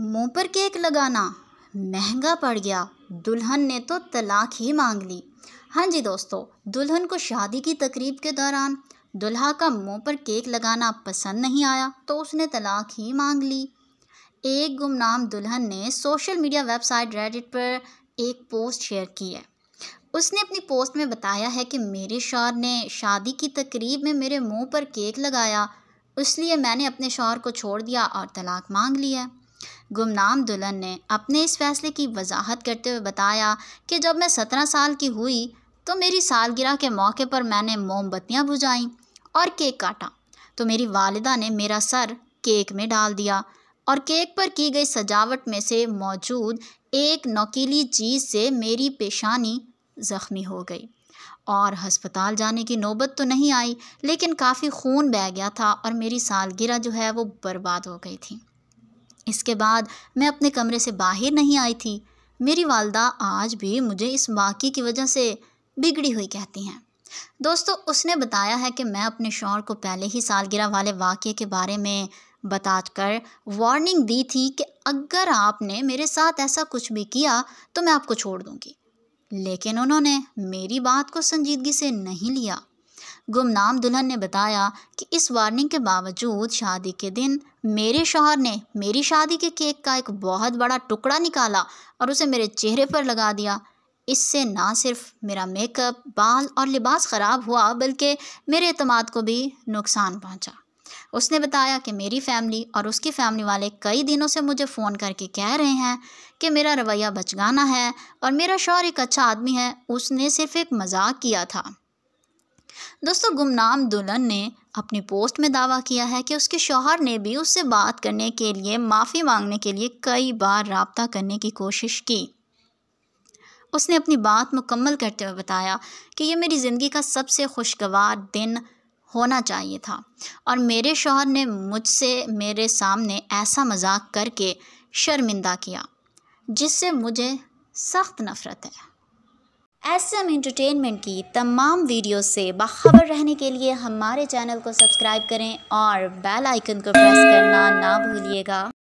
मुंह पर केक लगाना महंगा पड़ गया दुल्हन ने तो तलाक ही मांग ली हाँ जी दोस्तों दुल्हन को शादी की तकरीब के दौरान दुल्हा का मुंह पर केक लगाना पसंद नहीं आया तो उसने तलाक ही मांग ली एक गुमनाम दुल्हन ने सोशल मीडिया वेबसाइट रेडिट पर एक पोस्ट शेयर की है उसने अपनी पोस्ट में बताया है कि मेरे शौहर ने शादी की तकरीब में मेरे मुंह पर केक लगाया इसलिए मैंने अपने शौहर को छोड़ दिया और तलाक मांग लिया गुमनाम दुल्हन ने अपने इस फैसले की वजाहत करते हुए बताया कि जब मैं सत्रह साल की हुई तो मेरी सालगिरह के मौके पर मैंने मोमबत्तियाँ बुझाईं और केक काटा तो मेरी वालदा ने मेरा सर केक में डाल दिया और केक पर की गई सजावट में से मौजूद एक नकीली चीज़ से मेरी पेशानी ज़ख्मी हो गई और हस्पताल जाने की नौबत तो नहीं आई लेकिन काफ़ी खून बह गया था और मेरी सालगिरह जो है वो बर्बाद हो गई थी इसके बाद मैं अपने कमरे से बाहर नहीं आई थी मेरी वालदा आज भी मुझे इस वाक़े की वजह से बिगड़ी हुई कहती हैं दोस्तों उसने बताया है कि मैं अपने शोर को पहले ही सालगिरह वाले वाक़े के बारे में बताकर वार्निंग दी थी कि अगर आपने मेरे साथ ऐसा कुछ भी किया तो मैं आपको छोड़ दूंगी लेकिन उन्होंने मेरी बात को संजीदगी से नहीं लिया गुमनाम दुल्हन ने बताया कि इस वार्निंग के बावजूद शादी के दिन मेरे शोहर ने मेरी शादी के केक का एक बहुत बड़ा टुकड़ा निकाला और उसे मेरे चेहरे पर लगा दिया इससे ना सिर्फ मेरा मेकअप बाल और लिबास ख़राब हुआ बल्कि मेरे अतमाद को भी नुकसान पहुंचा। उसने बताया कि मेरी फैमिली और उसकी फैमिली वाले कई दिनों से मुझे फ़ोन करके कह रहे हैं कि मेरा रवैया बचगाना है और मेरा शौर एक अच्छा आदमी है उसने सिर्फ एक मजाक किया था दोस्तों गुमनाम दुल्हन ने अपनी पोस्ट में दावा किया है कि उसके शोहर ने भी उससे बात करने के लिए माफ़ी मांगने के लिए कई बार रबता करने की कोशिश की उसने अपनी बात मुकम्मल करते हुए बताया कि यह मेरी ज़िंदगी का सबसे खुशगवार दिन होना चाहिए था और मेरे शोहर ने मुझसे मेरे सामने ऐसा मजाक करके शर्मिंदा किया जिससे मुझे सख्त नफ़रत है एस एम एंटरटेनमेंट की तमाम वीडियो से बाखबर रहने के लिए हमारे चैनल को सब्सक्राइब करें और बेल आइकन को प्रेस करना ना भूलिएगा